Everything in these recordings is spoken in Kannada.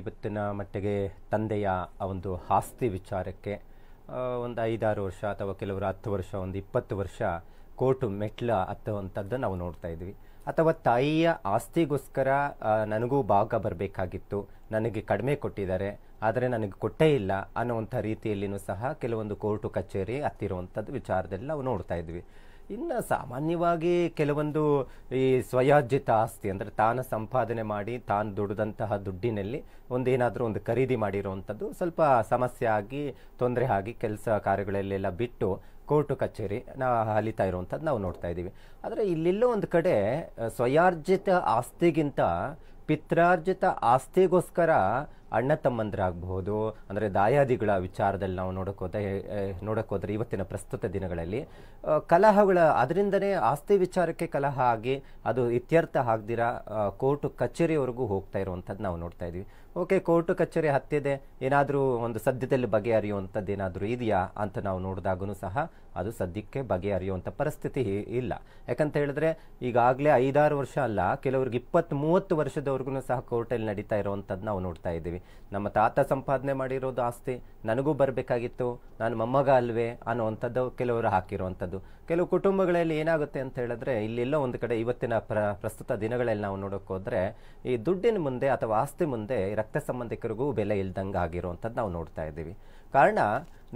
ಇವತ್ತಿನ ಮಟ್ಟಿಗೆ ತಂದೆಯ ಆ ಒಂದು ಆಸ್ತಿ ವಿಚಾರಕ್ಕೆ ಒಂದು ಐದಾರು ವರ್ಷ ಅಥವಾ ಕೆಲವರು ಹತ್ತು ವರ್ಷ ಒಂದು ಇಪ್ಪತ್ತು ವರ್ಷ ಕೋರ್ಟು ಮೆಟ್ಲ ಹತ್ತುವಂಥದ್ದು ನಾವು ನೋಡ್ತಾ ಇದ್ವಿ ಅಥವಾ ತಾಯಿಯ ಆಸ್ತಿಗೋಸ್ಕರ ನನಗೂ ಭಾಗ ಬರಬೇಕಾಗಿತ್ತು ನನಗೆ ಕಡಿಮೆ ಕೊಟ್ಟಿದ್ದಾರೆ ಆದರೆ ನನಗೆ ಕೊಟ್ಟೇ ಇಲ್ಲ ಅನ್ನುವಂಥ ರೀತಿಯಲ್ಲಿಯೂ ಸಹ ಕೆಲವೊಂದು ಕೋರ್ಟು ಕಚೇರಿ ಹತ್ತಿರುವಂಥದ್ದು ವಿಚಾರದಲ್ಲಿ ನಾವು ನೋಡ್ತಾ ಇದ್ವಿ ಇನ್ನು ಸಾಮಾನ್ಯವಾಗಿ ಕೆಲವೊಂದು ಈ ಸ್ವಯಾರ್ಜಿತ ಆಸ್ತಿ ಅಂದರೆ ತಾನು ಸಂಪಾದನೆ ಮಾಡಿ ತಾನು ದುಡಿದಂತಹ ದುಡ್ಡಿನಲ್ಲಿ ಒಂದೇನಾದರೂ ಒಂದು ಖರೀದಿ ಮಾಡಿರುವಂಥದ್ದು ಸ್ವಲ್ಪ ಸಮಸ್ಯೆ ಆಗಿ ತೊಂದರೆ ಆಗಿ ಕೆಲಸ ಕಾರ್ಯಗಳಲ್ಲೆಲ್ಲ ಬಿಟ್ಟು ಕೋರ್ಟು ಕಚೇರಿ ನಾ ಅಲಿತಾ ಇರುವಂಥದ್ದು ನಾವು ನೋಡ್ತಾ ಇದ್ದೀವಿ ಆದರೆ ಇಲ್ಲೆಲ್ಲೋ ಒಂದು ಕಡೆ ಸ್ವಯಾರ್ಜಿತ ಆಸ್ತಿಗಿಂತ ಪಿತ್ರಾರ್ಜಿತ ಆಸ್ತಿಗೋಸ್ಕರ ಅಣ್ಣ ತಮ್ಮಂದ್ರಾಗಬಹುದು ಅಂದರೆ ದಾಯಾದಿಗಳ ವಿಚಾರದಲ್ಲಿ ನಾವು ನೋಡೋಕ್ಕೋದ್ರೆ ನೋಡೋಕ್ಕೋದ್ರೆ ಇವತ್ತಿನ ಪ್ರಸ್ತುತ ದಿನಗಳಲ್ಲಿ ಕಲಹಗಳ ಅದರಿಂದನೇ ಆಸ್ತಿ ವಿಚಾರಕ್ಕೆ ಕಲಹ ಆಗಿ ಅದು ಇತ್ಯರ್ಥ ಆಗದಿರ ಕೋರ್ಟ್ ಕಚೇರಿವರೆಗೂ ಹೋಗ್ತಾ ಇರುವಂಥದ್ದು ನಾವು ನೋಡ್ತಾ ಇದ್ದೀವಿ ಓಕೆ ಕೋರ್ಟು ಕಚೇರಿ ಹತ್ತಿದೆ ಏನಾದರೂ ಒಂದು ಸದ್ಯದಲ್ಲಿ ಬಗೆಹರಿಯುವಂಥದ್ದು ಏನಾದರೂ ಇದೆಯಾ ಅಂತ ನಾವು ನೋಡಿದಾಗೂ ಸಹ ಅದು ಸದ್ಯಕ್ಕೆ ಬಗೆಹರಿಯುವಂಥ ಪರಿಸ್ಥಿತಿ ಇಲ್ಲ ಯಾಕಂತ ಹೇಳಿದ್ರೆ ಈಗಾಗಲೇ ಐದಾರು ವರ್ಷ ಅಲ್ಲ ಕೆಲವ್ರಿಗೆ ಇಪ್ಪತ್ತು ಮೂವತ್ತು ವರ್ಷದವರೆಗೂ ಸಹ ಕೋರ್ಟಲ್ಲಿ ನಡೀತಾ ಇರುವಂಥದ್ದು ನಾವು ನೋಡ್ತಾ ಇದ್ದೀವಿ ನಮ್ಮ ತಾತ ಸಂಪಾದನೆ ಮಾಡಿರೋದು ಆಸ್ತಿ ನನಗೂ ಬರಬೇಕಾಗಿತ್ತು ನಾನು ಮೊಮ್ಮಗ ಅಲ್ವೇ ಅನ್ನೋವಂಥದ್ದು ಕೆಲವರು ಹಾಕಿರುವಂಥದ್ದು ಕೆಲವು ಕುಟುಂಬಗಳಲ್ಲಿ ಏನಾಗುತ್ತೆ ಅಂತ ಹೇಳಿದ್ರೆ ಇಲ್ಲೆಲ್ಲೋ ಒಂದು ಕಡೆ ಇವತ್ತಿನ ಪ್ರ ಪ್ರಸ್ತುತ ದಿನಗಳಲ್ಲಿ ನಾವು ನೋಡೋಕ್ಕೋದ್ರೆ ಹೋದರೆ ಈ ದುಡ್ಡಿನ ಮುಂದೆ ಅಥವಾ ಆಸ್ತಿ ಮುಂದೆ ರಕ್ತ ಸಂಬಂಧಿಕರಿಗೂ ಬೆಲೆ ಇಲ್ದಂಗೆ ಆಗಿರುವಂಥದ್ದು ನಾವು ನೋಡ್ತಾ ಇದ್ದೀವಿ ಕಾರಣ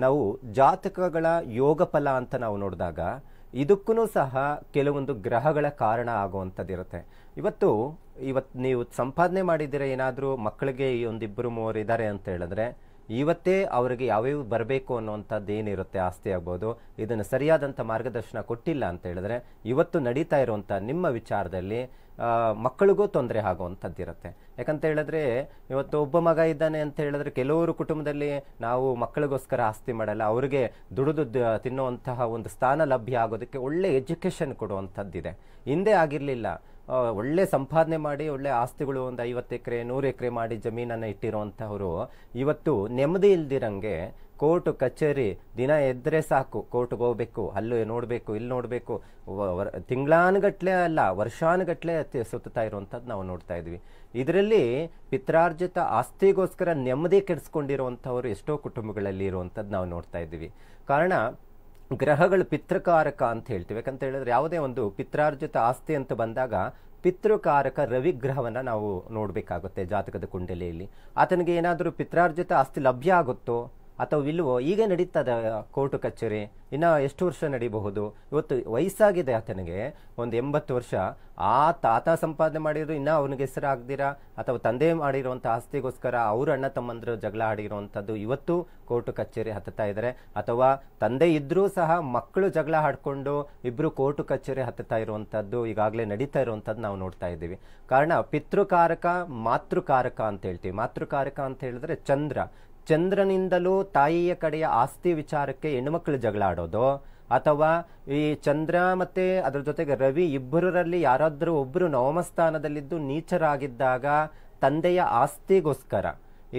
ನಾವು ಜಾತಕಗಳ ಯೋಗ ಫಲ ಅಂತ ನಾವು ನೋಡಿದಾಗ ಇದಕ್ಕೂ ಸಹ ಕೆಲವೊಂದು ಗ್ರಹಗಳ ಕಾರಣ ಆಗುವಂಥದ್ದಿರುತ್ತೆ ಇವತ್ತು ಇವತ್ತು ನೀವು ಸಂಪಾದನೆ ಮಾಡಿದರೆ ಏನಾದರೂ ಮಕ್ಕಳಿಗೆ ಈ ಒಂದಿಬ್ಬರು ಮೂವರು ಇದ್ದಾರೆ ಅಂತ ಹೇಳಿದ್ರೆ ಇವತ್ತೇ ಅವರಿಗೆ ಯಾವ್ಯಾವ ಬರಬೇಕು ಅನ್ನುವಂಥದ್ದು ಏನಿರುತ್ತೆ ಆಸ್ತಿ ಆಗ್ಬೋದು ಇದನ್ನು ಸರಿಯಾದಂಥ ಮಾರ್ಗದರ್ಶನ ಕೊಟ್ಟಿಲ್ಲ ಅಂತ ಹೇಳಿದ್ರೆ ಇವತ್ತು ನಡೀತಾ ಇರುವಂಥ ನಿಮ್ಮ ವಿಚಾರದಲ್ಲಿ ಮಕ್ಕಳಿಗೂ ತೊಂದರೆ ಆಗುವಂಥದ್ದಿರುತ್ತೆ ಯಾಕಂತ ಹೇಳಿದ್ರೆ ಇವತ್ತು ಒಬ್ಬ ಮಗ ಇದ್ದಾನೆ ಅಂತ ಹೇಳಿದ್ರೆ ಕೆಲವರು ಕುಟುಂಬದಲ್ಲಿ ನಾವು ಮಕ್ಕಳಿಗೋಸ್ಕರ ಆಸ್ತಿ ಮಾಡಲ್ಲ ಅವರಿಗೆ ದುಡಿದು ತಿನ್ನುವಂತಹ ಒಂದು ಸ್ಥಾನ ಲಭ್ಯ ಆಗೋದಕ್ಕೆ ಒಳ್ಳೆ ಎಜುಕೇಷನ್ ಕೊಡುವಂಥದ್ದಿದೆ ಹಿಂದೆ ಆಗಿರಲಿಲ್ಲ ಒಳ್ಳೆ ಸಂಪಾದನೆ ಮಾಡಿ ಒಳ್ಳೆ ಆಸ್ತಿಗಳು ಒಂದು ಐವತ್ತು ಎಕರೆ ನೂರು ಎಕರೆ ಮಾಡಿ ಜಮೀನನ್ನು ಇಟ್ಟಿರುವಂಥವರು ಇವತ್ತು ನೆಮ್ಮದಿ ಇಲ್ದಿರಂಗೆ ಕೋರ್ಟ್ ಕಚೇರಿ ದಿನ ಎದ್ರೆ ಸಾಕು ಕೋರ್ಟ್ಗೆ ಹೋಗ್ಬೇಕು ಅಲ್ಲೂ ನೋಡಬೇಕು ಇಲ್ಲಿ ನೋಡಬೇಕು ತಿಂಗಳಾನುಗಟ್ಲೆ ಅಲ್ಲ ವರ್ಷಾನುಗಟ್ಲೆ ಸುತ್ತಾ ಇರುವಂಥದ್ದು ನಾವು ನೋಡ್ತಾ ಇದ್ವಿ ಇದರಲ್ಲಿ ಪಿತ್ರಾರ್ಜಿತ ಆಸ್ತಿಗೋಸ್ಕರ ನೆಮ್ಮದಿ ಕೆಡಿಸ್ಕೊಂಡಿರುವಂಥವ್ರು ಎಷ್ಟೋ ಕುಟುಂಬಗಳಲ್ಲಿ ಇರುವಂಥದ್ದು ನಾವು ನೋಡ್ತಾ ಇದ್ದೀವಿ ಕಾರಣ ಗ್ರಹಗಳು ಪಿತೃಕಾರಕ ಅಂತ ಹೇಳ್ತೀವಿ ಯಾಕಂತ ಹೇಳಿದ್ರೆ ಯಾವುದೇ ಒಂದು ಪಿತ್ರಾರ್ಜಿತ ಆಸ್ತಿ ಅಂತ ಬಂದಾಗ ಪಿತೃಕಾರಕ ರವಿಗ್ರಹವನ್ನು ನಾವು ನೋಡಬೇಕಾಗುತ್ತೆ ಜಾತಕದ ಕುಂಡಲಿಯಲ್ಲಿ ಆತನಿಗೆ ಏನಾದರೂ ಪಿತ್ರಾರ್ಜಿತ ಆಸ್ತಿ ಲಭ್ಯ ಆಗುತ್ತೋ ಅಥವಾ ಇಲ್ವೋ ಈಗ ನಡೀತದೆ ಕೋರ್ಟು ಕಚೇರಿ ಇನ್ನು ಎಷ್ಟು ವರ್ಷ ನಡೀಬಹುದು ಇವತ್ತು ವಯಸ್ಸಾಗಿದೆ ಆತನಿಗೆ ಒಂದು ಎಂಬತ್ತು ವರ್ಷ ಆ ತಾತ ಸಂಪಾದನೆ ಮಾಡಿದ್ರು ಇನ್ನೂ ಅವನಿಗೆ ಹೆಸರು ಆಗದಿರ ಅಥವಾ ತಂದೆ ಮಾಡಿರುವಂಥ ಆಸ್ತಿಗೋಸ್ಕರ ಅವ್ರ ಅಣ್ಣ ತಮ್ಮಂದರು ಜಗಳ ಆಡಿರುವಂಥದ್ದು ಇವತ್ತು ಕೋರ್ಟು ಕಚೇರಿ ಹತ್ತುತ್ತಾ ಇದ್ದಾರೆ ಅಥವಾ ತಂದೆ ಇದ್ದರೂ ಸಹ ಮಕ್ಕಳು ಜಗಳ ಆಡಿಕೊಂಡು ಇಬ್ಬರು ಕೋರ್ಟು ಕಚೇರಿ ಹತ್ತುತ್ತಾ ಇರುವಂಥದ್ದು ಈಗಾಗಲೇ ನಡೀತಾ ಇರುವಂಥದ್ದು ನಾವು ನೋಡ್ತಾ ಇದ್ದೀವಿ ಕಾರಣ ಪಿತೃಕಾರಕ ಮಾತೃಕಾರಕ ಅಂತ ಹೇಳ್ತೀವಿ ಮಾತೃಕಾರಕ ಅಂತ ಹೇಳಿದ್ರೆ ಚಂದ್ರ ಚಂದ್ರನಿಂದಲೂ ತಾಯಿಯ ಕಡೆಯ ಆಸ್ತಿ ವಿಚಾರಕ್ಕೆ ಹೆಣ್ಣುಮಕ್ಕಳು ಜಗಳಾಡೋದು ಅಥವಾ ಈ ಚಂದ್ರ ಮತ್ತೆ ಅದರ ಜೊತೆಗೆ ರವಿ ಇಬ್ಬರರಲ್ಲಿ ಯಾರಾದರೂ ಒಬ್ಬರು ನವಮಸ್ಥಾನದಲ್ಲಿದ್ದು ನೀಚರಾಗಿದ್ದಾಗ ತಂದೆಯ ಆಸ್ತಿಗೋಸ್ಕರ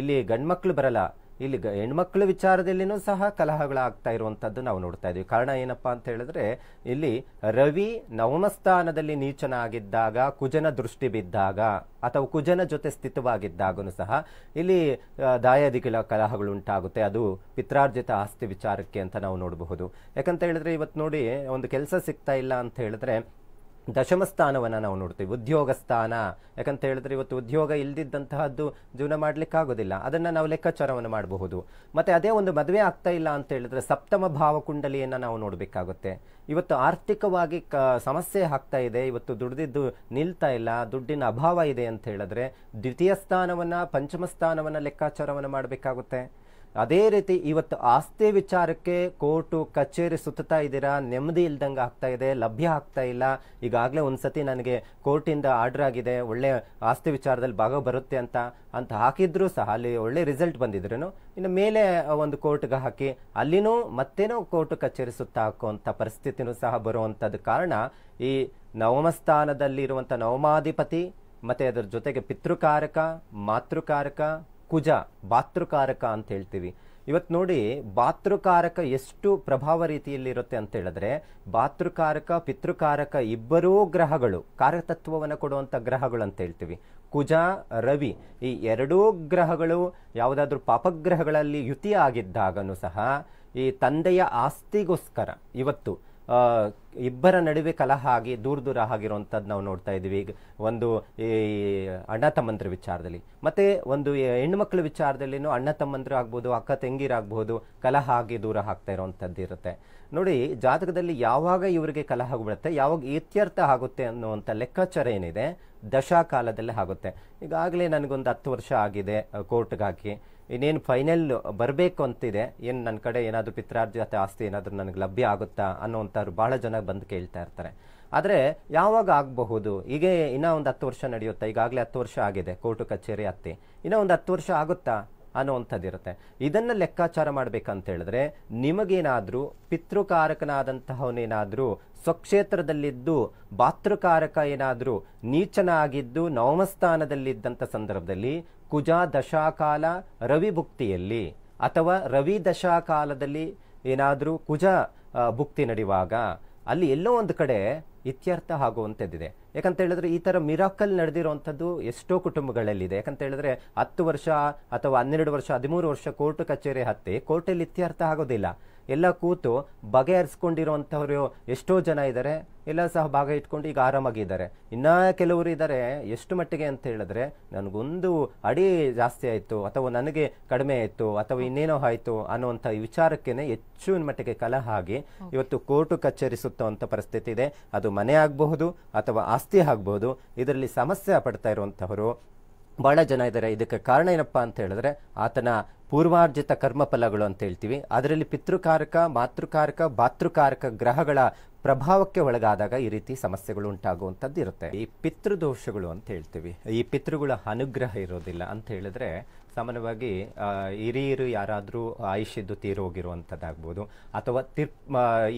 ಇಲ್ಲಿ ಗಂಡ್ಮಕ್ಳು ಬರಲ್ಲ ಇಲ್ಲಿ ಹೆಣ್ಮಕ್ಳ ವಿಚಾರದಲ್ಲಿನೂ ಸಹ ಕಲಹಗಳಾಗ್ತಾ ಇರುವಂಥದ್ದು ನಾವು ನೋಡ್ತಾ ಇದ್ದೀವಿ ಕಾರಣ ಏನಪ್ಪಾ ಅಂತ ಹೇಳಿದ್ರೆ ಇಲ್ಲಿ ರವಿ ನವಮಸ್ಥಾನದಲ್ಲಿ ನೀಚನಾಗಿದ್ದಾಗ ಕುಜನ ದೃಷ್ಟಿ ಬಿದ್ದಾಗ ಅಥವಾ ಕುಜನ ಜೊತೆ ಸ್ಥಿತವಾಗಿದ್ದಾಗೂ ಸಹ ಇಲ್ಲಿ ದಾಯಾದಿಗಳ ಕಲಹಗಳು ಉಂಟಾಗುತ್ತೆ ಅದು ಪಿತ್ರಾರ್ಜಿತ ಆಸ್ತಿ ವಿಚಾರಕ್ಕೆ ಅಂತ ನಾವು ನೋಡಬಹುದು ಯಾಕಂತ ಹೇಳಿದ್ರೆ ಇವತ್ತು ನೋಡಿ ಒಂದು ಕೆಲಸ ಸಿಗ್ತಾ ಇಲ್ಲ ಅಂತ ಹೇಳಿದ್ರೆ ದಶಮ ಸ್ಥಾನವನ್ನು ನಾವು ನೋಡ್ತೀವಿ ಉದ್ಯೋಗ ಸ್ಥಾನ ಯಾಕಂತ ಹೇಳಿದ್ರೆ ಇವತ್ತು ಉದ್ಯೋಗ ಇಲ್ದಿದ್ದಂತಹದ್ದು ಜೀವನ ಮಾಡ್ಲಿಕ್ಕೆ ಆಗೋದಿಲ್ಲ ಅದನ್ನು ನಾವು ಲೆಕ್ಕಾಚಾರವನ್ನು ಮಾಡಬಹುದು ಮತ್ತೆ ಅದೇ ಒಂದು ಮದುವೆ ಆಗ್ತಾ ಇಲ್ಲ ಅಂತ ಹೇಳಿದ್ರೆ ಸಪ್ತಮ ಭಾವಕುಂಡಲಿಯನ್ನು ನಾವು ನೋಡಬೇಕಾಗುತ್ತೆ ಇವತ್ತು ಆರ್ಥಿಕವಾಗಿ ಕ ಸಮಸ್ಯೆ ಆಗ್ತಾ ಇದೆ ಇವತ್ತು ದುಡ್ದಿದ್ದು ನಿಲ್ತಾ ಇಲ್ಲ ದುಡ್ಡಿನ ಅಭಾವ ಇದೆ ಅಂತ ಹೇಳಿದ್ರೆ ದ್ವಿತೀಯ ಸ್ಥಾನವನ್ನು ಪಂಚಮ ಸ್ಥಾನವನ್ನು ಲೆಕ್ಕಾಚಾರವನ್ನು ಮಾಡಬೇಕಾಗುತ್ತೆ ಅದೇ ರೀತಿ ಇವತ್ತು ಆಸ್ತಿ ವಿಚಾರಕ್ಕೆ ಕೋರ್ಟು ಕಚೇರಿ ಸುತ್ತಾ ಇದ್ದೀರಾ ನೆಮ್ಮದಿ ಇಲ್ದಂಗೆ ಆಗ್ತಾ ಇದೆ ಲಭ್ಯ ಆಗ್ತಾ ಇಲ್ಲ ಈಗಾಗಲೇ ಒಂದು ಸತಿ ನನಗೆ ಕೋರ್ಟಿಂದ ಆರ್ಡರ್ ಆಗಿದೆ ಒಳ್ಳೆ ಆಸ್ತಿ ವಿಚಾರದಲ್ಲಿ ಭಾಗ ಬರುತ್ತೆ ಅಂತ ಅಂತ ಹಾಕಿದ್ರೂ ಸಹ ಅಲ್ಲಿ ಒಳ್ಳೆ ರಿಸಲ್ಟ್ ಬಂದಿದ್ರು ಇನ್ನು ಮೇಲೆ ಒಂದು ಕೋರ್ಟ್ಗೆ ಹಾಕಿ ಅಲ್ಲಿನೂ ಮತ್ತೇನೋ ಕೋರ್ಟ್ ಕಚೇರಿ ಸುತ್ತ ಹಾಕುವಂಥ ಪರಿಸ್ಥಿತಿನೂ ಸಹ ಬರುವಂಥದ್ದು ಕಾರಣ ಈ ನವಮಸ್ಥಾನದಲ್ಲಿರುವಂಥ ನವಮಾಧಿಪತಿ ಮತ್ತು ಅದರ ಜೊತೆಗೆ ಪಿತೃಕಾರಕ ಮಾತೃಕಾರಕ ಕುಜ ಬಾತೃಕಾರಕ ಅಂತ ಹೇಳ್ತೀವಿ ಇವತ್ತು ನೋಡಿ ಬಾತೃಕಾರಕ ಎಷ್ಟು ಪ್ರಭಾವ ಇರುತ್ತೆ ಅಂತ ಹೇಳಿದ್ರೆ ಬಾತೃಕಾರಕ ಪಿತೃಕಾರಕ ಇಬ್ಬರೂ ಗ್ರಹಗಳು ಕಾರತತ್ವವನ್ನು ಕೊಡುವಂಥ ಗ್ರಹಗಳು ಅಂತ ಹೇಳ್ತೀವಿ ಕುಜ ರವಿ ಈ ಎರಡೂ ಗ್ರಹಗಳು ಯಾವುದಾದ್ರೂ ಪಾಪಗ್ರಹಗಳಲ್ಲಿ ಯುತಿ ಆಗಿದ್ದಾಗನೂ ಸಹ ಈ ತಂದೆಯ ಆಸ್ತಿಗೋಸ್ಕರ ಇವತ್ತು ಇಬ್ಬರ ನಡುವೆ ಕಲಹ ಆಗಿ ದೂರ ದೂರ ಆಗಿರುವಂಥದ್ದು ನಾವು ನೋಡ್ತಾ ಇದ್ದೀವಿ ಈಗ ಒಂದು ಈ ಅಣ್ಣ ತಮ್ಮಂದ್ರ ವಿಚಾರದಲ್ಲಿ ಮತ್ತು ಒಂದು ಹೆಣ್ಣುಮಕ್ಳ ವಿಚಾರದಲ್ಲಿನೂ ಅಣ್ಣ ತಮ್ಮಂದ್ರು ಆಗ್ಬೋದು ಅಕ್ಕ ತೆಂಗಿರಾಗ್ಬೋದು ಕಲಹ ಆಗಿ ದೂರ ಆಗ್ತಾ ಇರುವಂಥದ್ದು ಇರುತ್ತೆ ನೋಡಿ ಜಾತಕದಲ್ಲಿ ಯಾವಾಗ ಇವರಿಗೆ ಕಲಹ ಆಗಿಬಿಡುತ್ತೆ ಯಾವಾಗ ಇತ್ಯರ್ಥ ಆಗುತ್ತೆ ಅನ್ನುವಂಥ ಲೆಕ್ಕಾಚಾರ ಏನಿದೆ ದಶಾ ಕಾಲದಲ್ಲೇ ಆಗುತ್ತೆ ಈಗಾಗಲೇ ನನಗೊಂದು ಹತ್ತು ವರ್ಷ ಆಗಿದೆ ಕೋರ್ಟ್ಗೆ ಹಾಕಿ ಇನ್ನೇನು ಫೈನಲ್ ಬರಬೇಕು ಅಂತಿದೆ ಏನು ನನ್ನ ಕಡೆ ಏನಾದರೂ ಪಿತ್ರಾರ್ಜಿತ ಆಸ್ತಿ ಏನಾದರೂ ನನಗೆ ಲಭ್ಯ ಆಗುತ್ತಾ ಅನ್ನೋವಂಥವ್ರು ಭಾಳ ಜನ ಬಂದು ಕೇಳ್ತಾ ಇರ್ತಾರೆ ಆದರೆ ಯಾವಾಗ ಆಗಬಹುದು ಈಗ ಇನ್ನೂ ಒಂದು ಹತ್ತು ವರ್ಷ ನಡೆಯುತ್ತಾ ಈಗಾಗಲೇ ಹತ್ತು ವರ್ಷ ಆಗಿದೆ ಕೋರ್ಟು ಕಚೇರಿ ಹತ್ತಿ ಇನ್ನೂ ಒಂದು ಹತ್ತು ವರ್ಷ ಆಗುತ್ತಾ ಅನ್ನುವಂಥದ್ದಿರುತ್ತೆ ಇದನ್ನು ಲೆಕ್ಕಾಚಾರ ಮಾಡಬೇಕಂತ ಹೇಳಿದ್ರೆ ನಿಮಗೇನಾದರೂ ಪಿತೃಕಾರಕನಾದಂತಹವನೇನಾದರೂ ಸ್ವಕ್ಷೇತ್ರದಲ್ಲಿದ್ದು ಭಾತೃಕಾರಕ ಏನಾದರೂ ನೀಚನಾಗಿದ್ದು ನವಮಸ್ಥಾನದಲ್ಲಿದ್ದಂಥ ಸಂದರ್ಭದಲ್ಲಿ ಕುಜ ದಶಾಕಾಲ ರವಿ ಭುಕ್ತಿಯಲ್ಲಿ ಅಥವಾ ರವಿ ದಶಾಕಾಲದಲ್ಲಿ ಏನಾದರೂ ಕುಜ ಭುಕ್ತಿ ನಡೆಯುವಾಗ ಅಲ್ಲಿ ಎಲ್ಲೋ ಒಂದು ಕಡೆ ಇತ್ಯರ್ಥ ಆಗುವಂಥದ್ದಿದೆ ಯಾಕಂತ ಹೇಳಿದ್ರೆ ಈ ತರ ಮಿರಾಕಲ್ ನಡೆದಿರುವಂಥದ್ದು ಎಷ್ಟೋ ಕುಟುಂಬಗಳಲ್ಲಿದೆ ಯಾಕಂತ ಹೇಳಿದ್ರೆ ಹತ್ತು ವರ್ಷ ಅಥವಾ ಹನ್ನೆರಡು ವರ್ಷ ಹದಿಮೂರು ವರ್ಷ ಕೋರ್ಟ್ ಕಚೇರಿ ಹತ್ತಿ ಕೋರ್ಟಲ್ಲಿ ಇತ್ಯರ್ಥ ಆಗೋದಿಲ್ಲ ಎಲ್ಲ ಕೂತು ಬಗೆಹರಿಸ್ಕೊಂಡಿರುವಂತವರು ಎಷ್ಟೋ ಜನ ಇದ್ದಾರೆ ಎಲ್ಲ ಸಹ ಭಾಗ ಇಟ್ಕೊಂಡು ಈಗ ಆರಾಮಾಗಿ ಇದ್ದಾರೆ ಇನ್ನ ಕೆಲವರು ಇದ್ದಾರೆ ಎಷ್ಟು ಮಟ್ಟಿಗೆ ಅಂತ ಹೇಳಿದ್ರೆ ನನಗೊಂದು ಅಡಿ ಜಾಸ್ತಿ ಆಯಿತು ಅಥವಾ ನನಗೆ ಕಡಿಮೆ ಆಯಿತು ಅಥವಾ ಇನ್ನೇನೋ ಆಯಿತು ಅನ್ನುವಂಥ ವಿಚಾರಕ್ಕೇನೆ ಹೆಚ್ಚು ಮಟ್ಟಿಗೆ ಕಲಹ ಆಗಿ ಇವತ್ತು ಕೋರ್ಟ್ ಕಚೇರಿ ಪರಿಸ್ಥಿತಿ ಇದೆ ಅದು ಮನೆ ಆಗಬಹುದು ಅಥವಾ ಆಸ್ತಿ ಆಗ್ಬೋದು ಇದರಲ್ಲಿ ಸಮಸ್ಯೆ ಪಡ್ತಾ ಇರುವಂಥವರು ಭಾಳ ಜನ ಇದ್ದಾರೆ ಇದಕ್ಕೆ ಕಾರಣ ಏನಪ್ಪ ಅಂತ ಹೇಳಿದ್ರೆ ಆತನ ಪೂರ್ವಾರ್ಜಿತ ಕರ್ಮಫಲಗಳು ಅಂತ ಹೇಳ್ತೀವಿ ಅದರಲ್ಲಿ ಪಿತೃಕಾರಕ ಮಾತೃಕಾರಕ ಭಾತೃಕಾರಕ ಗ್ರಹಗಳ ಪ್ರಭಾವಕ್ಕೆ ಒಳಗಾದಾಗ ಈ ರೀತಿ ಸಮಸ್ಯೆಗಳು ಉಂಟಾಗುವಂಥದ್ದು ಇರುತ್ತೆ ಈ ಪಿತೃದೋಷಗಳು ಅಂತ ಹೇಳ್ತೀವಿ ಈ ಪಿತೃಗಳ ಅನುಗ್ರಹ ಇರೋದಿಲ್ಲ ಅಂತ ಹೇಳಿದ್ರೆ ಸಾಮಾನ್ಯವಾಗಿ ಹಿರಿಯರು ಯಾರಾದರೂ ಆಯುಷ್ಯದ್ದು ತೀರೋಗಿರುವಂಥದ್ದಾಗ್ಬೋದು ಅಥವಾ ತಿರ್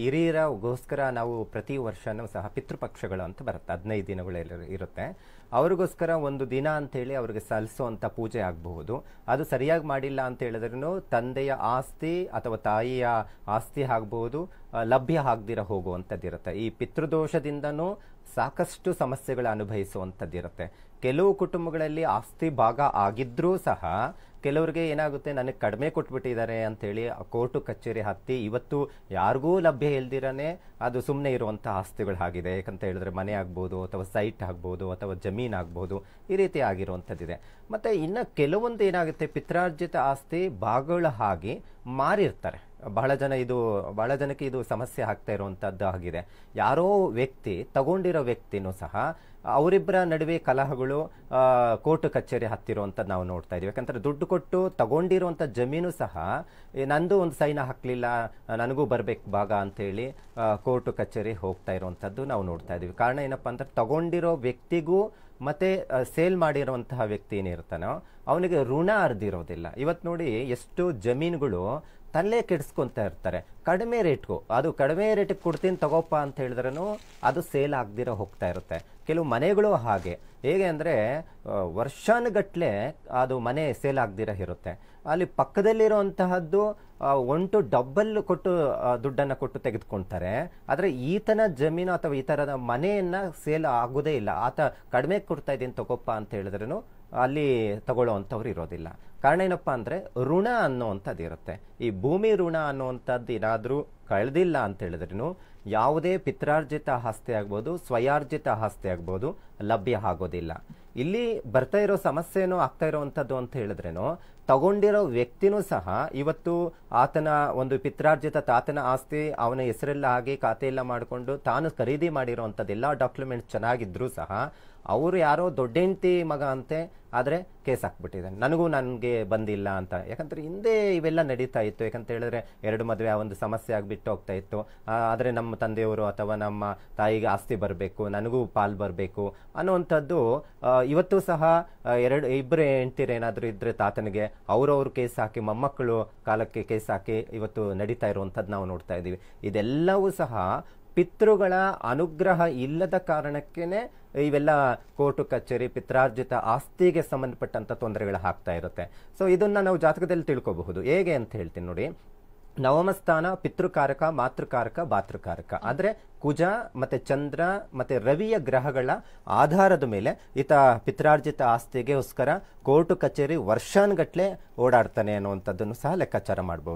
ಹಿರಿಯರಗೋಸ್ಕರ ನಾವು ಪ್ರತಿ ವರ್ಷವೂ ಸಹ ಪಿತೃಪಕ್ಷಗಳು ಅಂತ ಬರುತ್ತೆ ಹದಿನೈದು ದಿನಗಳಲ್ಲಿ ಇರುತ್ತೆ ಅವ್ರಿಗೋಸ್ಕರ ಒಂದು ದಿನ ಅಂತೇಳಿ ಅವ್ರಿಗೆ ಸಲ್ಲಿಸುವಂಥ ಪೂಜೆ ಆಗಬಹುದು ಅದು ಸರಿಯಾಗಿ ಮಾಡಿಲ್ಲ ಅಂತ ಹೇಳಿದ್ರೂ ತಂದೆಯ ಆಸ್ತಿ ಅಥವಾ ತಾಯಿಯ ಆಸ್ತಿ ಆಗ್ಬಹುದು ಲಭ್ಯ ಆಗದಿರ ಹೋಗುವಂಥದ್ದಿರುತ್ತೆ ಈ ಪಿತೃದೋಷದಿಂದನೂ ಸಾಕಷ್ಟು ಸಮಸ್ಯೆಗಳು ಅನುಭವಿಸುವಂಥದ್ದಿರುತ್ತೆ ಕೆಲವು ಕುಟುಂಬಗಳಲ್ಲಿ ಆಸ್ತಿ ಭಾಗ ಆಗಿದ್ರೂ ಸಹ ಕೆಲವರಿಗೆ ಏನಾಗುತ್ತೆ ನನಗೆ ಕಡಿಮೆ ಕೊಟ್ಬಿಟ್ಟಿದ್ದಾರೆ ಅಂಥೇಳಿ ಕೋರ್ಟು ಕಚೇರಿ ಹತ್ತಿ ಇವತ್ತು ಯಾರಿಗೂ ಲಭ್ಯ ಇಲ್ದಿರನೇ ಅದು ಸುಮ್ಮನೆ ಇರುವಂಥ ಆಸ್ತಿಗಳು ಆಗಿದೆ ಯಾಕಂತ ಹೇಳಿದ್ರೆ ಮನೆ ಆಗ್ಬೋದು ಅಥವಾ ಸೈಟ್ ಆಗ್ಬೋದು ಅಥವಾ ಜಮೀನು ಆಗ್ಬೋದು ಈ ರೀತಿ ಆಗಿರುವಂಥದ್ದಿದೆ ಮತ್ತು ಇನ್ನು ಕೆಲವೊಂದು ಏನಾಗುತ್ತೆ ಪಿತ್ರಾರ್ಜಿತ ಆಸ್ತಿ ಭಾಗಗಳ ಹಾಗೆ ಮಾರಿರ್ತಾರೆ ಬಹಳ ಜನ ಇದು ಬಹಳ ಜನಕ್ಕೆ ಇದು ಸಮಸ್ಯೆ ಆಗ್ತಾ ಇರುವಂಥದ್ದು ಆಗಿದೆ ಯಾರೋ ವ್ಯಕ್ತಿ ತಗೊಂಡಿರೋ ವ್ಯಕ್ತಿನೂ ಸಹ ಅವರಿಬ್ಬರ ನಡುವೆ ಕಲಹಗಳು ಕೋರ್ಟ್ ಕಚೇರಿ ಹತ್ತಿರುವಂಥದ್ದು ನಾವು ನೋಡ್ತಾ ಇದ್ದೀವಿ ಯಾಕಂದ್ರೆ ದುಡ್ಡು ಕೊಟ್ಟು ತಗೊಂಡಿರುವಂಥ ಜಮೀನು ಸಹ ನಂದು ಒಂದು ಸೈನ ಹಾಕಲಿಲ್ಲ ನನಗೂ ಬರಬೇಕು ಭಾಗ ಅಂತೇಳಿ ಕೋರ್ಟ್ ಕಚೇರಿ ಹೋಗ್ತಾ ಇರುವಂಥದ್ದು ನಾವು ನೋಡ್ತಾ ಇದ್ದೀವಿ ಕಾರಣ ಏನಪ್ಪ ಅಂದ್ರೆ ತಗೊಂಡಿರೋ ವ್ಯಕ್ತಿಗೂ ಮತ್ತೆ ಸೇಲ್ ಮಾಡಿರುವಂತಹ ವ್ಯಕ್ತಿ ಏನಿರ್ತಾನೋ ಅವನಿಗೆ ಋಣ ಅರ್ದಿರೋದಿಲ್ಲ ಇವತ್ತು ನೋಡಿ ಎಷ್ಟು ಜಮೀನುಗಳು ತಲೆ ಕೆಡಿಸ್ಕೊತಾ ಇರ್ತಾರೆ ಕಡಿಮೆ ರೇಟ್ಗೂ ಅದು ಕಡಿಮೆ ರೇಟಿಗೆ ಕೊಡ್ತೀನಿ ತಗೋಪ್ಪ ಅಂತ ಹೇಳಿದ್ರೂ ಅದು ಸೇಲ್ ಆಗದಿರೋ ಹೋಗ್ತಾ ಇರುತ್ತೆ ಕೆಲವು ಮನೆಗಳು ಹಾಗೆ ಹೇಗೆ ಅಂದರೆ ವರ್ಷಾನುಗಟ್ಟಲೆ ಅದು ಮನೆ ಸೇಲ್ ಆಗದಿರೋ ಇರುತ್ತೆ ಅಲ್ಲಿ ಪಕ್ಕದಲ್ಲಿರುವಂತಹದ್ದು ಒಂಟು ಡಬ್ಬಲ್ ಕೊಟ್ಟು ದುಡ್ಡನ್ನು ಕೊಟ್ಟು ತೆಗೆದುಕೊಳ್ತಾರೆ ಆದರೆ ಈತನ ಜಮೀನು ಅಥವಾ ಈ ಥರದ ಮನೆಯನ್ನು ಸೇಲ್ ಆಗೋದೇ ಇಲ್ಲ ಆತ ಕಡಿಮೆ ಕೊಡ್ತಾ ಇದ್ದೀನಿ ತಗೋಪ್ಪ ಅಂತ ಹೇಳಿದ್ರೂ ಅಲ್ಲಿ ತಗೊಳ್ಳೋ ಅಂಥವ್ರು ಇರೋದಿಲ್ಲ ಕಾರಣ ಏನಪ್ಪ ಅಂದರೆ ಋಣ ಅನ್ನೋವಂಥದ್ದು ಇರುತ್ತೆ ಈ ಭೂಮಿ ಋಣ ಅನ್ನೋವಂಥದ್ದು ಏನಾದರೂ ಕಳೆದಿಲ್ಲ ಅಂತ ಹೇಳಿದ್ರೂ ಯಾವುದೇ ಪಿತ್ರಾರ್ಜಿತ ಆಸ್ತಿ ಆಗ್ಬೋದು ಸ್ವಯಾರ್ಜಿತ ಆಸ್ತಿ ಆಗ್ಬೋದು ಲಭ್ಯ ಆಗೋದಿಲ್ಲ ಇಲ್ಲಿ ಬರ್ತಾ ಇರೋ ಸಮಸ್ಯೆನೂ ಆಗ್ತಾ ಇರೋವಂಥದ್ದು ಅಂತ ಹೇಳಿದ್ರೇನು ತಗೊಂಡಿರೋ ವ್ಯಕ್ತಿನೂ ಸಹ ಇವತ್ತು ಆತನ ಒಂದು ಪಿತ್ರಾರ್ಜಿತ ತಾತನ ಆಸ್ತಿ ಅವನ ಹೆಸರೆಲ್ಲ ಆಗಿ ಖಾತೆಯೆಲ್ಲ ಮಾಡಿಕೊಂಡು ತಾನು ಖರೀದಿ ಎಲ್ಲ ಡಾಕ್ಯುಮೆಂಟ್ಸ್ ಚೆನ್ನಾಗಿದ್ದರೂ ಸಹ ಅವರು ಯಾರೋ ದೊಡ್ಡ ಹೆಂಡತಿ ಮಗ ಅಂತೆ ಆದರೆ ಕೇಸ್ ಹಾಕ್ಬಿಟ್ಟಿದೆ ನನಗೂ ನನಗೆ ಬಂದಿಲ್ಲ ಅಂತ ಯಾಕಂದರೆ ಹಿಂದೆ ಇವೆಲ್ಲ ನಡೀತಾ ಇತ್ತು ಯಾಕಂತ ಹೇಳಿದ್ರೆ ಎರಡು ಮದುವೆ ಆ ಒಂದು ಸಮಸ್ಯೆ ಆಗಿಬಿಟ್ಟು ಹೋಗ್ತಾ ಇತ್ತು ಆದರೆ ನಮ್ಮ ತಂದೆಯವರು ಅಥವಾ ನಮ್ಮ ತಾಯಿಗೆ ಆಸ್ತಿ ಬರಬೇಕು ನನಗೂ ಪಾಲು ಬರಬೇಕು ಅನ್ನೋವಂಥದ್ದು ಇವತ್ತು ಸಹ ಎರಡು ಇಬ್ಬರು ಹೆಂಡ್ತಿರೇನಾದರೂ ಇದ್ದರೆ ತಾತನಿಗೆ ಅವರವ್ರ ಕೇಸ್ ಹಾಕಿ ಮೊಮ್ಮಕ್ಕಳು ಕಾಲಕ್ಕೆ ಕೇಸ್ ಹಾಕಿ ಇವತ್ತು ನಡೀತಾ ಇರುವಂಥದ್ದು ನಾವು ನೋಡ್ತಾ ಇದ್ದೀವಿ ಇದೆಲ್ಲವೂ ಸಹ ಪಿತೃಗಳ ಅನುಗ್ರಹ ಇಲ್ಲದ ಕಾರಣಕ್ಕೇನೆ ಇವೆಲ್ಲ ಕೋರ್ಟು ಕಚೇರಿ ಪಿತ್ರಾರ್ಜಿತ ಆಸ್ತಿಗೆ ಸಂಬಂಧಪಟ್ಟಂಥ ತೊಂದರೆಗಳು ಆಗ್ತಾ ಇರುತ್ತೆ ಸೊ ಇದನ್ನು ನಾವು ಜಾತಕದಲ್ಲಿ ತಿಳ್ಕೊಬಹುದು ಹೇಗೆ ಅಂತ ಹೇಳ್ತೀನಿ ನೋಡಿ ನವಮಸ್ಥಾನ ಪಿತೃಕಾರಕ ಮಾತೃಕಾರಕ ಭಾತೃಕಾರಕ ಆದರೆ ಕುಜ ಮತ್ತೆ ಚಂದ್ರ ಮತ್ತೆ ರವಿಯ ಗ್ರಹಗಳ ಆಧಾರದ ಮೇಲೆ ಈತ ಪಿತ್ರಾರ್ಜಿತ ಉಸ್ಕರ ಕೋರ್ಟ್ ಕಚೇರಿ ವರ್ಷಾನುಗಟ್ಲೆ ಓಡಾಡ್ತಾನೆ ಅನ್ನುವಂಥದ್ದನ್ನು ಸಹ ಲೆಕ್ಕಾಚಾರ ಮಾಡಬಹುದು